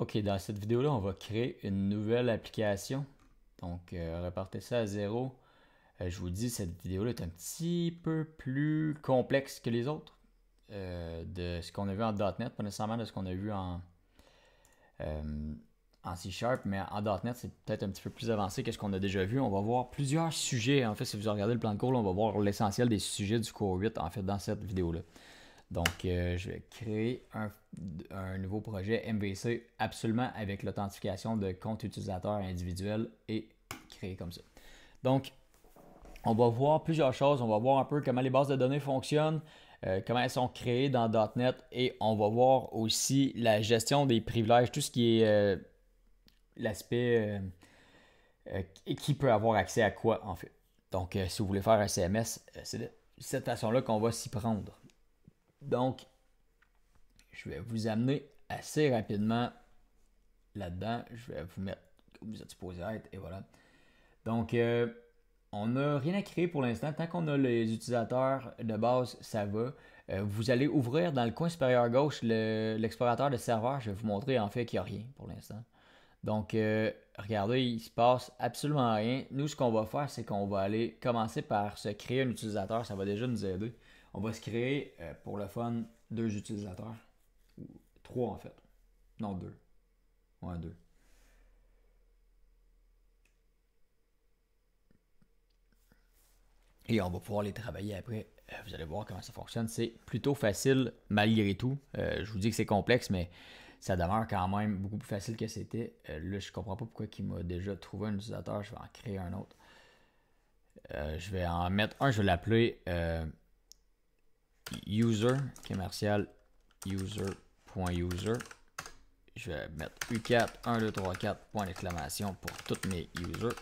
OK, dans cette vidéo-là, on va créer une nouvelle application. Donc, euh, reportez ça à zéro. Euh, je vous dis, cette vidéo-là est un petit peu plus complexe que les autres. Euh, de ce qu'on a vu en .NET, pas nécessairement de ce qu'on a vu en, C Sharp, mais en .NET, c'est peut-être un petit peu plus avancé que ce qu'on a déjà vu. On va voir plusieurs sujets. En fait, si vous regardez le plan de cours, on va voir l'essentiel des sujets du cours 8, en fait, dans cette vidéo-là. Donc, euh, je vais créer un, nouveau projet MVC absolument avec l'authentification de compte utilisateur individuel et créer comme ça. Donc, on va voir plusieurs choses. On va voir un peu comment les bases de données fonctionnent, euh, comment elles sont créées dans .NET et on va voir aussi la gestion des privilèges, tout ce qui est euh, l'aspect qui peut avoir accès à quoi en fait. Donc, si vous voulez faire un CMS, c'est de cette façon-là qu'on va s'y prendre. Donc, je vais vous amener assez rapidement là-dedans. Je vais vous mettre où vous êtes supposé être et voilà. Donc, euh, on n'a rien à créer pour l'instant. Tant qu'on a les utilisateurs de base, ça va. Euh, vous allez ouvrir dans le coin supérieur gauche l'explorateur de serveur. Je vais vous montrer en fait qu'il n'y a rien pour l'instant. Donc, euh, regardez, il se passe absolument rien. Nous, ce qu'on va faire, c'est qu'on va aller commencer par se créer un utilisateur. Ça va déjà nous aider. On va se créer, euh, pour le fun, deux utilisateurs. Ou trois, en fait. Non, deux. Ouais, deux. Et on va pouvoir les travailler après. Euh, vous allez voir comment ça fonctionne. C'est plutôt facile malgré tout. Euh, je vous dis que c'est complexe, mais ça demeure quand même beaucoup plus facile que c'était. là, je comprends pas pourquoi il m'a déjà trouvé un utilisateur. Je vais en créer un autre. je vais en mettre un, je vais l'appeler user, commercial user.user. Je vais mettre U4, 1, 2, 3, 4, point d'exclamation pour toutes mes users.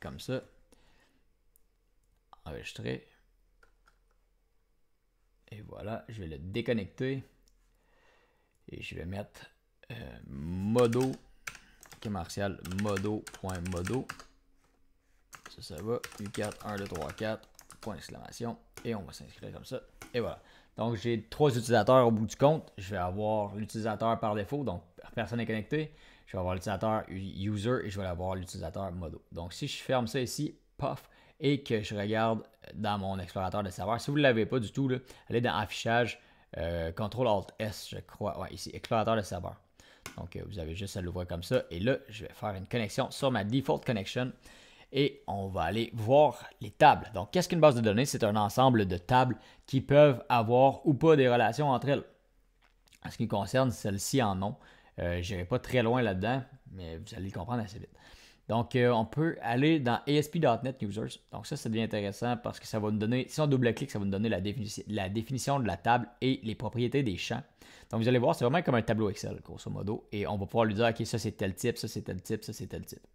Comme ça. Enregistrer. Et voilà, je vais le déconnecter. Et je vais mettre euh, modo, commercial modo.modo. .modo. Ça, ça va. U4, 1, 2, 3, 4, point d'exclamation. Et on va s'inscrire comme ça. Et voilà. Donc, j'ai trois utilisateurs au bout du compte. Je vais avoir l'utilisateur par défaut, donc personne n'est connecté. Je vais avoir l'utilisateur user et je vais avoir l'utilisateur modo. Donc, si je ferme ça ici, paf, et que je regarde dans mon explorateur de serveur, si vous ne l'avez pas du tout, là, allez dans Affichage, euh, Ctrl-Alt-S, je crois. Ouais, ici, explorateur de serveur. Donc, euh, vous avez juste à l'ouvrir comme ça. Et là, je vais faire une connexion sur ma default connection et on va aller voir les tables. Donc, qu'est-ce qu'une base de données? C'est un ensemble de tables qui peuvent avoir ou pas des relations entre elles. En ce qui concerne celle ci en nom, euh, je n'irai pas très loin là-dedans, mais vous allez le comprendre assez vite. Donc, euh, on peut aller dans ASP.NET Users. Donc, ça, ça devient intéressant parce que ça va nous donner, si on double-clique, ça va nous donner la, la définition de la table et les propriétés des champs. Donc, vous allez voir, c'est vraiment comme un tableau Excel, grosso modo. Et on va pouvoir lui dire, OK, ça, c'est tel type, ça, c'est tel type, ça, c'est tel type.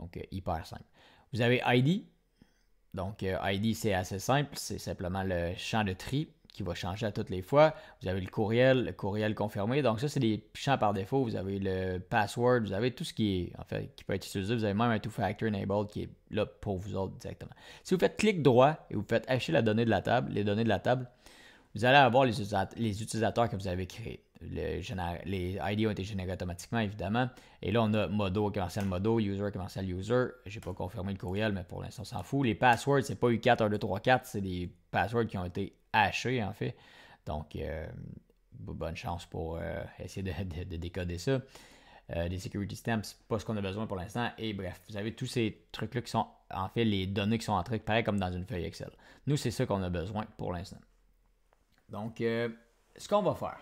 Donc, euh, hyper simple. Vous avez ID. Donc, euh, ID, c'est assez simple. C'est simplement le champ de tri qui va changer à toutes les fois. Vous avez le courriel, le courriel confirmé. Donc, ça, c'est des champs par défaut. Vous avez le password, vous avez tout ce qui en fait, qui peut être utilisé. Vous avez même un two-factor enabled qui est là pour vous autres directement. Si vous faites clic droit et vous faites hacher la donnée de la table, les données de la table, vous allez avoir les, utilisateurs que vous avez créés les ID ont été générés automatiquement, évidemment. Et là, on a modo, commercial modo, user, commercial user. J'ai pas confirmé le courriel, mais pour l'instant, on s'en fout. Les passwords, c'est pas U4, 3, 4. C'est des passwords qui ont été hachés, en fait. Donc, euh, bonne chance pour euh, essayer de, décoder ça. Les euh, des security stamps, pas ce qu'on a besoin pour l'instant. Et bref, vous avez tous ces trucs-là qui sont, en fait, les données qui sont entrées, pareil comme dans une feuille Excel. Nous, c'est ça qu'on a besoin pour l'instant. Donc, ce qu'on va faire,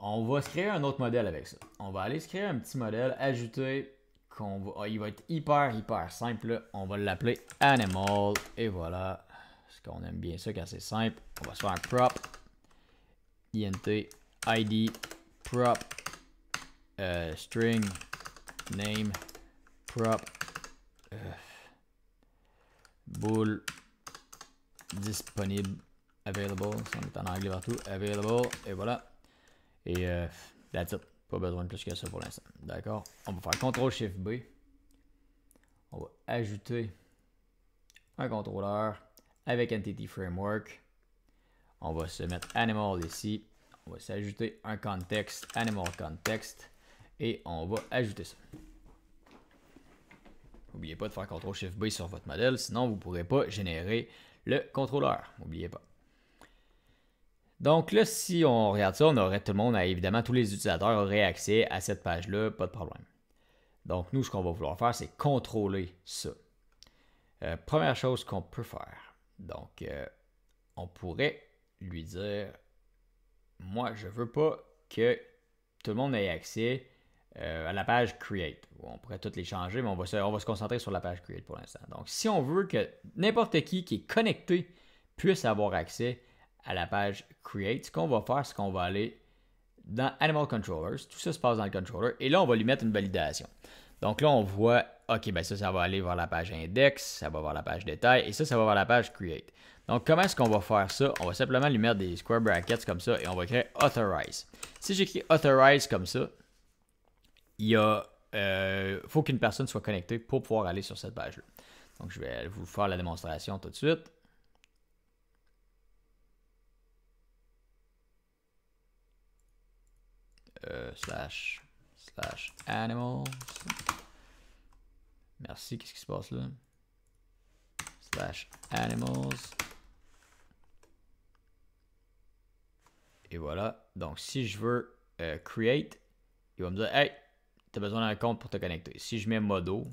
on va se créer un autre modèle avec ça. On va aller se créer un petit modèle ajouté. qu'on va, ah, il va être hyper, hyper simple. On va l'appeler Animal. Et voilà. Parce qu'on aime bien ça quand c'est simple. On va se faire un prop. int id prop euh, string name prop euh, bool disponible available. Ça, on est en anglais partout. Available. Et voilà. Et euh, that's it. Pas besoin de plus que ça pour l'instant. D'accord? On va faire CTRL Shift B. On va ajouter un contrôleur avec Entity Framework. On va se mettre Animal ici. On va s'ajouter un contexte, Animal Context. Et on va ajouter ça. N'oubliez pas de faire CTRL Shift B sur votre modèle, sinon vous ne pourrez pas générer le contrôleur. N'oubliez pas. Donc là, si on regarde ça, on aurait tout le monde, évidemment, tous les utilisateurs auraient accès à cette page-là, pas de problème. Donc nous, ce qu'on va vouloir faire, c'est contrôler ça. Euh, première chose qu'on peut faire. Donc, euh, on pourrait lui dire, moi, je veux pas que tout le monde ait accès euh, à la page Create. On pourrait toutes les changer, mais on va, on va se concentrer sur la page Create pour l'instant. Donc, si on veut que n'importe qui qui est connecté puisse avoir accès à la page Create, ce qu'on va faire, c'est qu'on va aller dans Animal Controllers. Tout ça se passe dans le controller. Et là, on va lui mettre une validation. Donc là, on voit, OK, ben ça, ça va aller vers la page Index, ça va voir la page Détail, et ça, ça va voir la page Create. Donc, comment est-ce qu'on va faire ça? On va simplement lui mettre des square brackets comme ça et on va écrire Authorize. Si j'écris Authorize comme ça, il y euh, faut qu'une personne soit connectée pour pouvoir aller sur cette page-là. Donc, je vais vous faire la démonstration tout de suite. Euh, slash, slash animals. Merci, qu'est-ce qui se passe là? Slash animals. Et voilà. Donc, si je veux euh, create, il va me dire, hey, tu as besoin d'un compte pour te connecter. Si je mets modo,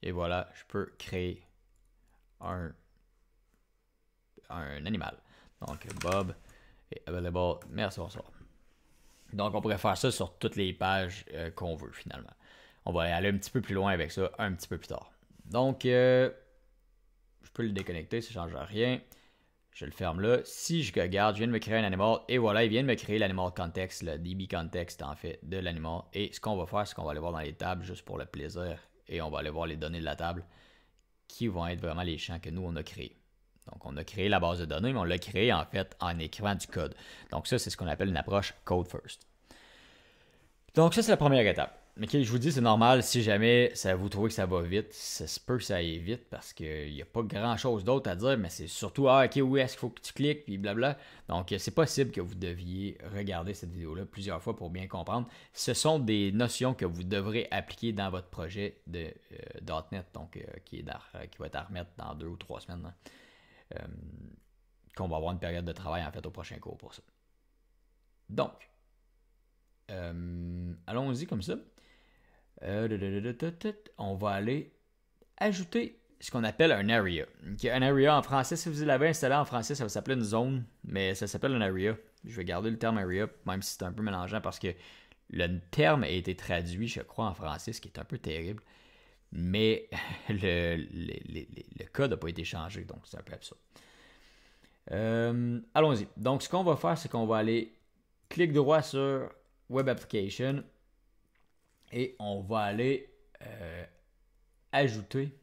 et voilà, je peux créer un, un animal. Donc, Bob est available. Merci, bonsoir. Donc, on pourrait faire ça sur toutes les pages euh, qu'on veut finalement. On va aller un petit peu plus loin avec ça un petit peu plus tard. Donc, euh, je peux le déconnecter, ça ne change rien. Je le ferme là. Si je regarde, je viens de me créer un animal et voilà, il vient de me créer l'animal context, le DB context en fait de l'animal. Et ce qu'on va faire, c'est qu'on va aller voir dans les tables juste pour le plaisir et on va aller voir les données de la table qui vont être vraiment les champs que nous on a créés. Donc, on a créé la base de données, mais on l'a créé en fait en écrivant du code. Donc, ça, c'est ce qu'on appelle une approche code first. Donc, ça, c'est la première étape. Mais je vous dis, c'est normal si jamais ça vous trouvez que ça va vite. Ça se peut que ça aille vite parce qu'il n'y a pas grand chose d'autre à dire, mais c'est surtout Ah, ok, où est-ce qu'il faut que tu cliques, puis blabla. Donc, c'est possible que vous deviez regarder cette vidéo-là plusieurs fois pour bien comprendre. Ce sont des notions que vous devrez appliquer dans votre projet de euh, .NET, donc euh, euh, qui, va être à remettre dans deux ou trois semaines. Hein. Euh, qu'on va avoir une période de travail en fait au prochain cours pour ça. Donc, euh, allons-y comme ça. Euh, on va aller ajouter ce qu'on appelle un area. Un area en français, si vous l'avez installé en français, ça va s'appeler une zone, mais ça s'appelle un area. Je vais garder le terme area, même si c'est un peu mélangeant parce que le terme a été traduit, je crois, en français, ce qui est un peu terrible mais le, le, code n'a pas été changé, donc c'est un peu absurde. Euh, allons-y. Donc, ce qu'on va faire, c'est qu'on va aller clic droit sur Web Application et on va aller euh, ajouter,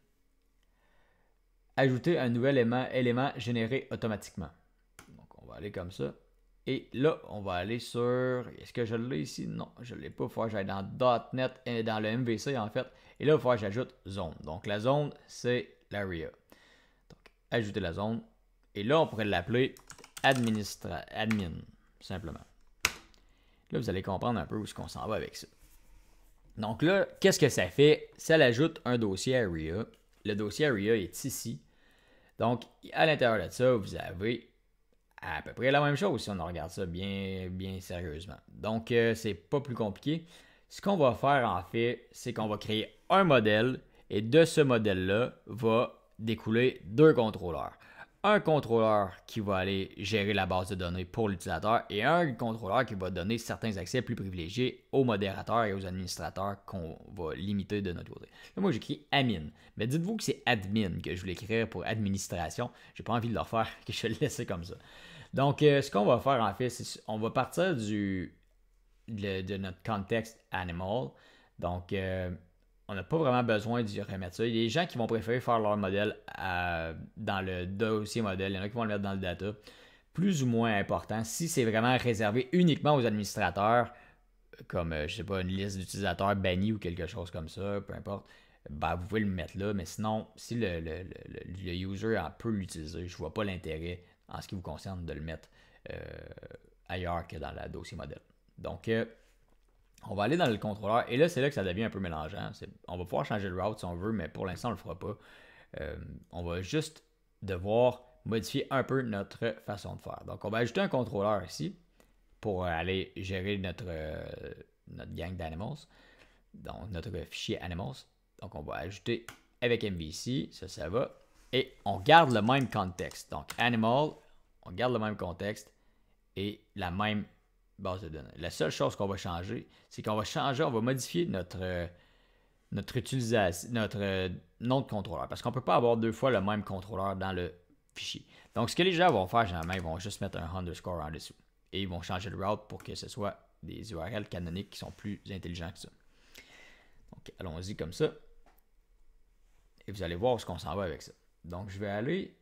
ajouter un nouvel élément, élément généré automatiquement. Donc, on va aller comme ça. Et là, on va aller sur... Est-ce que je l'ai ici? Non, je ne l'ai pas. Il faut que j'aille dans .NET, dans le MVC en fait. Et là, il faut que j'ajoute zone. Donc la zone, c'est l'area. Donc, ajouter la zone. Et là, on pourrait l'appeler administra... admin, simplement. Là, vous allez comprendre un peu où est-ce qu'on s'en va avec ça. Donc là, qu'est-ce que ça fait? Ça l'ajoute un dossier area. Le dossier area est ici. Donc, à l'intérieur de ça, vous avez à peu près la même chose si on regarde ça bien, bien sérieusement. Donc, euh, c'est pas plus compliqué. Ce qu'on va faire en fait, c'est qu'on va créer un modèle et de ce modèle-là va découler deux contrôleurs un contrôleur qui va aller gérer la base de données pour l'utilisateur et un contrôleur qui va donner certains accès plus privilégiés aux modérateurs et aux administrateurs qu'on va limiter de notre côté. Là, moi, j'écris admin, mais dites-vous que c'est admin que je voulais écrire pour administration. J'ai pas envie de le faire que je vais le laisser comme ça. Donc, euh, ce qu'on va faire en fait, c'est on va partir du, de, notre contexte animal. Donc, euh, on n'a pas vraiment besoin d'y remettre ça. Il y a des gens qui vont préférer faire leur modèle euh, dans le dossier modèle, il y en a qui vont le mettre dans le data. Plus ou moins important, si c'est vraiment réservé uniquement aux administrateurs, comme, euh, je sais pas, une liste d'utilisateurs bannis ou quelque chose comme ça, peu importe, ben, vous pouvez le mettre là, mais sinon, si le, le, le, user peut l'utiliser, je ne vois pas l'intérêt en ce qui vous concerne de le mettre euh, ailleurs que dans le dossier modèle. Donc, on va aller dans le contrôleur et là, c'est là que ça devient un peu mélangeant. On va pouvoir changer le route si on veut, mais pour l'instant, on ne le fera pas. Euh, on va juste devoir modifier un peu notre façon de faire. Donc, on va ajouter un contrôleur ici pour aller gérer notre, euh, notre gang d'animals, donc notre fichier animals. Donc, on va ajouter avec MVC, ça, ça va. Et on garde le même contexte. Donc, animal, on garde le même contexte et la même base de données. La seule chose qu'on va changer, c'est qu'on va changer, on va modifier notre, euh, notre utilisation, notre euh, nom de contrôleur. Parce qu'on ne peut pas avoir deux fois le même contrôleur dans le fichier. Donc, ce que les gens vont faire, généralement, ils vont juste mettre un underscore en dessous. Et ils vont changer le route pour que ce soit des URL canoniques qui sont plus intelligents que ça. Donc, allons-y comme ça. Et vous allez voir ce qu'on s'en va avec ça. Donc, je vais aller,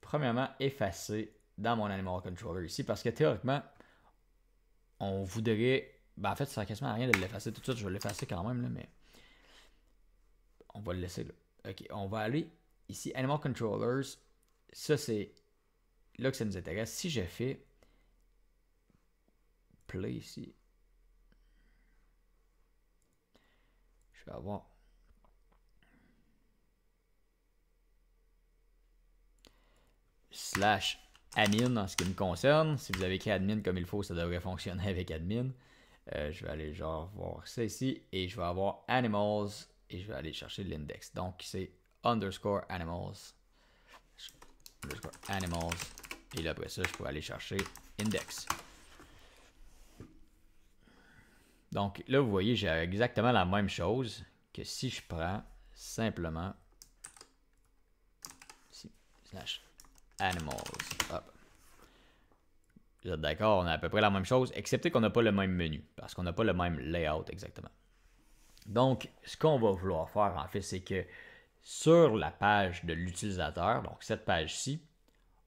premièrement, effacer dans mon Animal Controller ici parce que théoriquement, on voudrait. Ben, en fait, ça sert quasiment à rien de l'effacer tout de suite. Je vais l'effacer quand même, là, mais. On va le laisser là. Ok, on va aller ici, Animal Controllers. Ça, c'est là que ça nous intéresse. Si je fais Play ici, je vais avoir. Slash admin en ce qui me concerne. Si vous avez créé admin comme il faut, ça devrait fonctionner avec admin. Euh, je vais aller genre voir ça ici et je vais avoir animals et je vais aller chercher l'index. Donc c'est underscore animals. Underscore animals. Et après ça, je peux aller chercher index. Donc là, vous voyez, j'ai exactement la même chose que si je prends simplement animals. Vous êtes d'accord, on a à peu près la même chose, excepté qu'on n'a pas le même menu, parce qu'on n'a pas le même layout exactement. Donc, ce qu'on va vouloir faire en fait, c'est que sur la page de l'utilisateur, donc cette page-ci,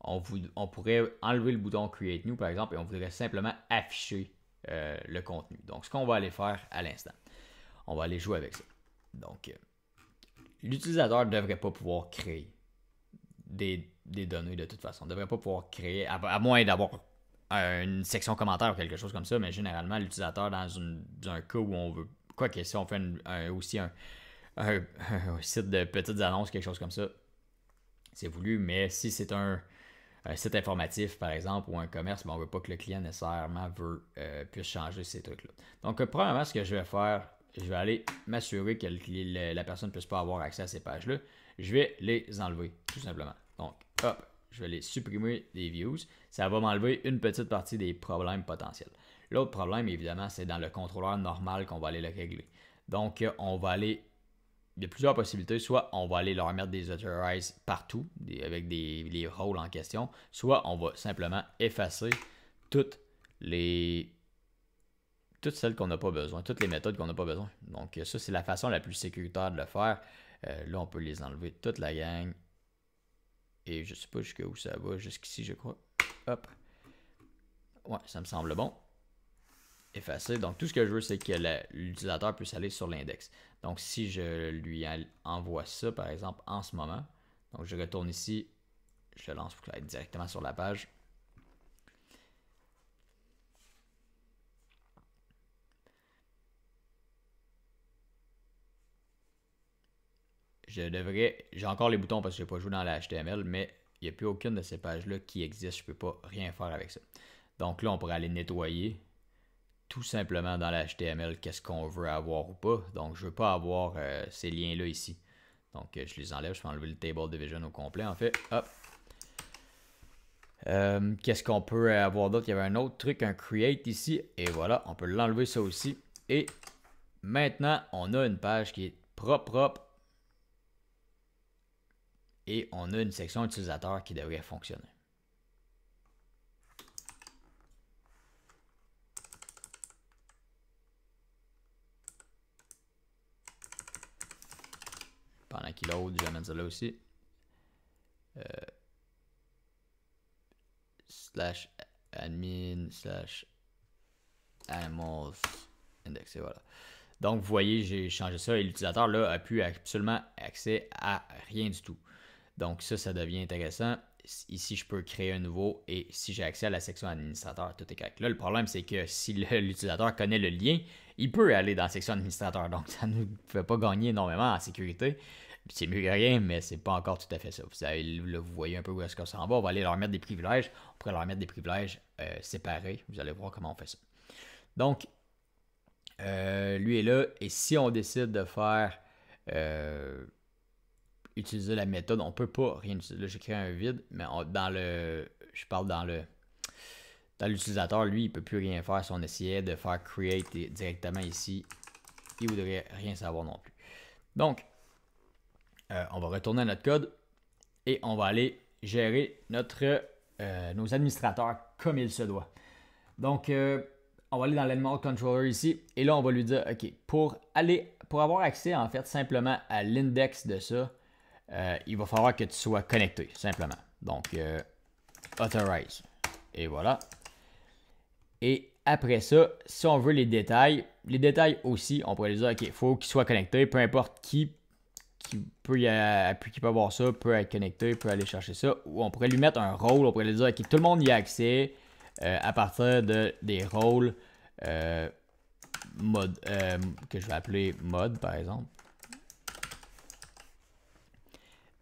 on, pourrait enlever le bouton Create New par exemple et on voudrait simplement afficher euh, le contenu. Donc, ce qu'on va aller faire à l'instant, on va aller jouer avec ça. Donc, l'utilisateur ne devrait pas pouvoir créer des, données de toute façon. Ne devrait pas pouvoir créer, à moins d'avoir euh, une section commentaire ou quelque chose comme ça, mais généralement, l'utilisateur, dans un cas où on veut. Quoi que si on fait aussi un, site de petites annonces, quelque chose comme ça, c'est voulu, mais si c'est un, site informatif, par exemple, ou un commerce, ben, on ne veut pas que le client nécessairement veut, euh, puisse changer ces trucs-là. Donc, euh, premièrement, ce que je vais faire, je vais aller m'assurer que la personne ne puisse pas avoir accès à ces pages-là. Je vais les enlever, tout simplement. Donc, hop, je vais les supprimer les views. Ça va m'enlever une petite partie des problèmes potentiels. L'autre problème, évidemment, c'est dans le contrôleur normal qu'on va aller le régler. Donc, euh, on va aller. Il y a plusieurs possibilités. Soit on va aller leur mettre des authorize partout, avec des, les rôles en question. Soit on va simplement effacer toutes les toutes celles qu'on n'a pas besoin, toutes les méthodes qu'on n'a pas besoin. Donc euh, ça, c'est la façon la plus sécuritaire de le faire. Euh, là, on peut les enlever toute la gang et je sais pas jusqu'où ça va, jusqu'ici, je crois. Hop. Ouais, ça me semble bon. Effacer. Donc, tout ce que je veux, c'est que l'utilisateur puisse aller sur l'index. Donc, si je lui envoie ça, par exemple, en ce moment, donc je retourne ici, je le lance pour qu'il aille directement sur la page. Je devrais. J'ai encore les boutons parce que je n'ai pas joué dans la HTML, mais il n'y a plus aucune de ces pages-là qui existe. Je ne peux pas rien faire avec ça. Donc là, on pourrait aller nettoyer tout simplement dans la HTML qu'est-ce qu'on veut avoir ou pas. Donc, je ne veux pas avoir euh, ces liens-là ici. Donc, euh, je les enlève. Je vais enlever le table division au complet. En fait, euh, qu'est-ce qu'on peut avoir d'autre? Il y avait un autre truc, un create ici. Et voilà, on peut l'enlever ça aussi. Et maintenant, on a une page qui est propre, propre et on a une section utilisateur qui devrait fonctionner. Pendant qu'il load, ça là aussi. Euh, slash admin slash animals index. voilà. Donc, vous voyez, j'ai changé ça et l'utilisateur là a pu absolument accès à rien du tout. Donc ça, ça devient intéressant. Ici, je peux créer un nouveau et si j'ai accès à la section administrateur, tout est correct. Là, le problème, c'est que si l'utilisateur connaît le lien, il peut aller dans la section administrateur. Donc, ça ne nous fait pas gagner énormément en sécurité. C'est mieux que rien, mais c'est pas encore tout à fait ça. Vous, là, vous voyez un peu où est-ce qu'on s'en va. On va aller leur mettre des privilèges. On pourrait leur mettre des privilèges euh, séparés. Vous allez voir comment on fait ça. Donc, euh, lui est là. Et si on décide de faire... Euh, utiliser la méthode. On ne peut pas rien utiliser. Là, j'ai créé un vide, mais dans le. Je parle dans le. Dans l'utilisateur, lui, il ne peut plus rien faire. Si on essayait de faire create directement ici, il voudrait rien savoir non plus. Donc, euh, on va retourner à notre code et on va aller gérer notre, euh, nos administrateurs comme il se doit. Donc, euh, on va aller dans l'animal controller ici et là, on va lui dire, OK, pour aller, pour avoir accès en fait simplement à l'index de ça, euh, il va falloir que tu sois connecté, simplement. Donc, euh, authorize. Et voilà. Et après ça, si on veut les détails, les détails aussi, on pourrait dire, OK, il faut qu'il soit connecté. peu importe qui, peut, y qui peut avoir ça, peut être connecté, peut aller chercher ça. Ou on pourrait lui mettre un rôle, on pourrait lui dire, que tout le monde y a accès euh, à partir de, des rôles mode, que je vais appeler mode, par exemple.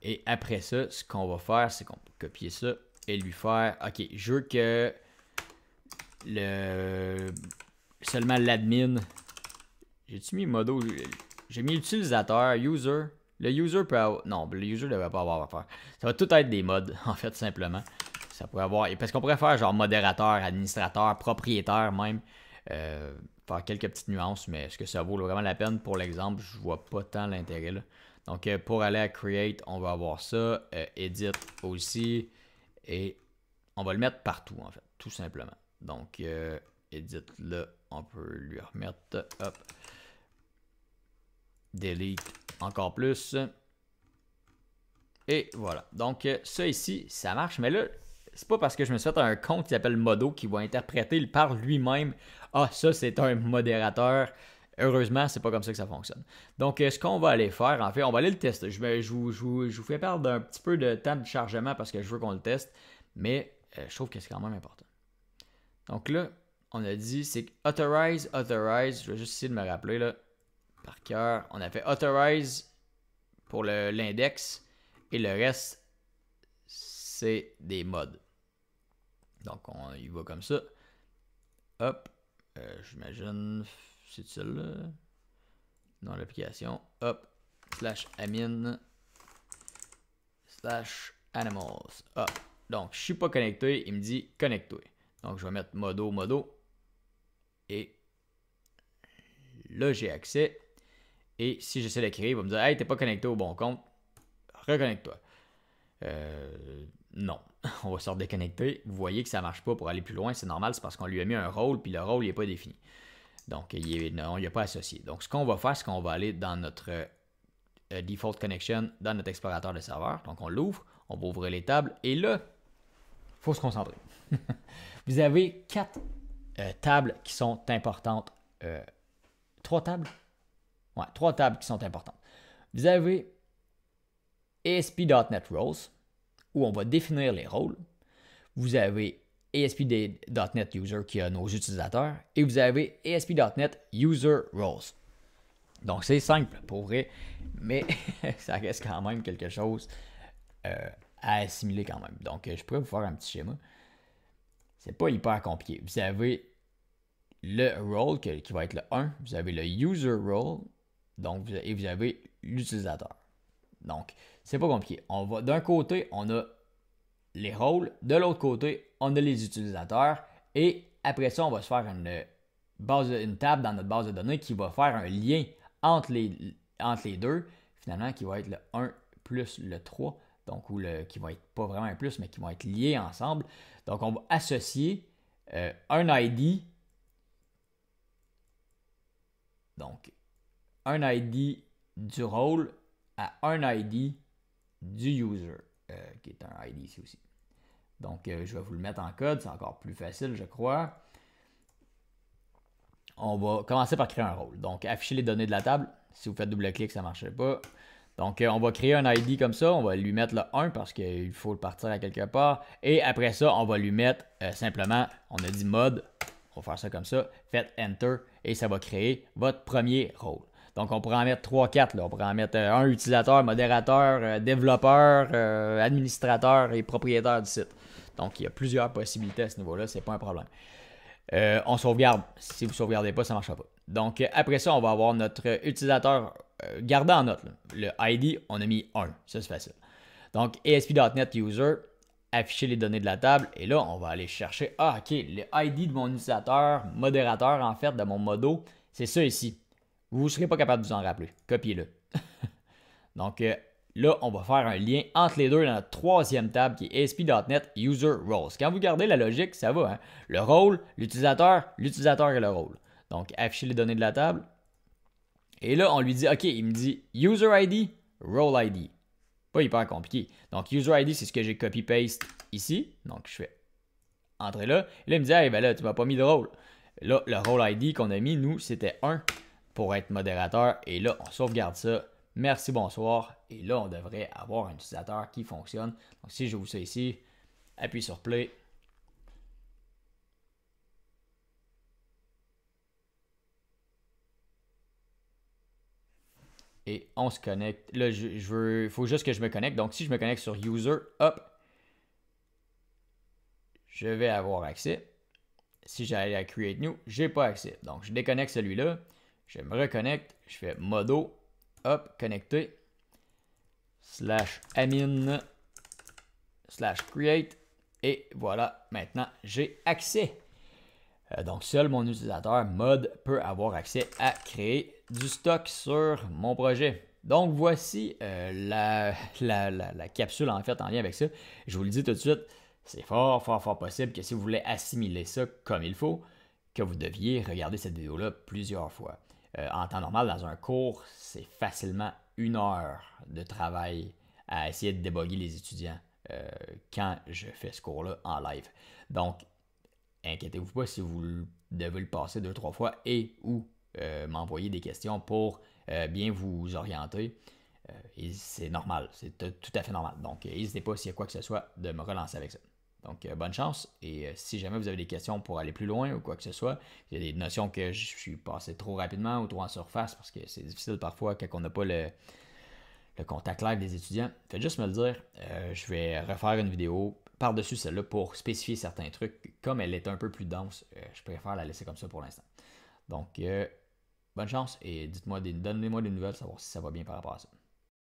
Et après ça, ce qu'on va faire, c'est qu'on peut copier ça et lui faire, OK, je veux que le seulement l'admin, j'ai-tu mis modo, j'ai mis utilisateur, user, le user peut avoir, non, le user ne devrait pas avoir à faire. Ça va tout être des modes, en fait, simplement. Ça pourrait avoir, parce qu'on pourrait faire genre modérateur, administrateur, propriétaire même, euh, faire quelques petites nuances, mais est-ce que ça vaut vraiment la peine pour l'exemple? Je vois pas tant l'intérêt là. Donc, euh, pour aller à Create, on va avoir ça. Euh, edit aussi. Et on va le mettre partout, en fait, tout simplement. Donc, euh, Edit, là, on peut lui remettre. Hop. Delete encore plus. Et voilà. Donc, ça ici, ça marche. Mais là, c'est pas parce que je me suis fait un compte qui s'appelle Modo qui va interpréter par lui-même. Ah, ça, c'est un modérateur. Heureusement, c'est pas comme ça que ça fonctionne. Donc, euh, ce qu'on va aller faire, en fait, on va aller le tester. Je, vous fais perdre un petit peu de temps de chargement parce que je veux qu'on le teste, mais euh, je trouve que c'est quand même important. Donc là, on a dit, c'est authorize, authorize. Je vais juste essayer de me rappeler là, par cœur. On a fait authorize pour l'index et le reste, c'est des modes. Donc, on y va comme ça. Hop, euh, j'imagine c'est celle Dans l'application. Hop. Slash Amine Slash animals. Hop. Ah, donc, je suis pas connecté. Il me dit connecte-toi Donc, je vais mettre modo, modo. Et là, j'ai accès. Et si j'essaie d'écrire, il va me dire Hey, t'es pas connecté au bon compte. Reconnecte-toi. Euh, non, on va se déconnecter. Vous voyez que ça marche pas pour aller plus loin, c'est normal, c'est parce qu'on lui a mis un rôle, puis le rôle n'est pas défini. Donc, il n'y a pas associé. Donc, ce qu'on va faire, c'est qu'on va aller dans notre euh, euh, default connection, dans notre explorateur de serveur. Donc, on l'ouvre, on va ouvrir les tables et là, il faut se concentrer. Vous avez quatre euh, tables qui sont importantes. trois tables? Ouais, trois tables qui sont importantes. Vous avez ESP.NET Roles, où on va définir les rôles. Vous avez ASP.NET User qui a nos utilisateurs et vous avez ASP.NET User Roles. Donc c'est simple pour vrai, mais ça reste quand même quelque chose euh, à assimiler quand même. Donc euh, je pourrais vous faire un petit schéma. C'est pas hyper compliqué. Vous avez le role qui va être le 1, vous avez le user role, donc, et vous avez l'utilisateur. Donc, c'est pas compliqué. On va d'un côté, on a les roles de l'autre côté, on a les utilisateurs et après ça, on va se faire une, base, une table dans notre base de données qui va faire un lien entre les, entre les deux, finalement, qui va être le 1 plus le 3, donc ou le, qui va être pas vraiment un plus, mais qui vont être liés ensemble. Donc, on va associer euh, un ID, donc un ID du rôle à un ID du user, euh, qui est un ID ici aussi. Donc, euh, je vais vous le mettre en code, c'est encore plus facile, je crois. On va commencer par créer un rôle. Donc, afficher les données de la table. Si vous faites double-clic, ça ne marchait pas. Donc, euh, on va créer un ID comme ça. On va lui mettre le 1 parce qu'il faut le partir à quelque part. Et après ça, on va lui mettre euh, simplement, on a dit mode. On va faire ça comme ça. Faites Enter et ça va créer votre premier rôle. Donc, on pourrait en mettre 3-4. On pourrait en mettre euh, un utilisateur, modérateur, euh, développeur, euh, administrateur et propriétaire du site. Donc, il y a plusieurs possibilités à ce niveau-là. Ce n'est pas un problème. on sauvegarde. Si vous ne sauvegardez pas, ça ne marchera pas. Donc, après ça, on va avoir notre utilisateur. gardé en note, le ID, on a mis 1. Ça, c'est facile. Donc, ESP.NET User, afficher les données de la table. Et là, on va aller chercher, ah, OK, le ID de mon utilisateur, modérateur, en fait, de mon modo, c'est ça ici vous ne serez pas capable de vous en rappeler. Copiez-le. Donc euh, là, on va faire un lien entre les deux dans notre troisième table qui est ASP.NET User Roles. Quand vous gardez la logique, ça va. Hein? Le rôle, l'utilisateur, l'utilisateur et le rôle. Donc afficher les données de la table. Et là, on lui dit, OK, il me dit User ID, Role ID. Pas hyper compliqué. Donc User ID, c'est ce que j'ai copy-paste ici. Donc je fais entrer là. Et là, il me dit, ah, ben là, tu m'as pas mis de rôle. Là, le role ID qu'on a mis, nous, c'était 1 pour être modérateur. Et là, on sauvegarde ça. Merci, bonsoir. Et là, on devrait avoir un utilisateur qui fonctionne. Donc, si je vous ça ici, appuie sur Play. Et on se connecte. Là, je, je veux, il faut juste que je me connecte. Donc, si je me connecte sur User, hop, je vais avoir accès. Si j'allais à Create New, j'ai pas accès. Donc, je déconnecte celui-là. Je me reconnecte. Je fais modo. Hop, connecté. Slash amine »,« Slash create. Et voilà, maintenant j'ai accès. Euh, donc seul mon utilisateur mode peut avoir accès à créer du stock sur mon projet. Donc voici euh, la, capsule en fait en lien avec ça. Je vous le dis tout de suite, c'est fort, fort, fort possible que si vous voulez assimiler ça comme il faut, que vous deviez regarder cette vidéo-là plusieurs fois. Euh, en temps normal, dans un cours, c'est facilement une heure de travail à essayer de déboguer les étudiants euh, quand je fais ce cours-là en live. Donc, inquiétez-vous pas si vous devez le passer deux, trois fois et ou euh, m'envoyer des questions pour bien vous orienter. c'est normal, c'est tout à fait normal. Donc, n'hésitez pas s'il y a quoi que ce soit de me relancer avec ça. Donc, euh, bonne chance. Et euh, si jamais vous avez des questions pour aller plus loin ou quoi que ce soit, il y a des notions que je suis passé trop rapidement ou trop en surface parce que c'est difficile parfois quand on n'a pas le, le, contact live des étudiants. Faites juste me le dire. Euh, je vais refaire une vidéo par-dessus celle-là pour spécifier certains trucs. Comme elle est un peu plus dense, je préfère la laisser comme ça pour l'instant. Donc, bonne chance et dites-moi, donnez-moi des nouvelles, savoir si ça va bien par rapport à ça.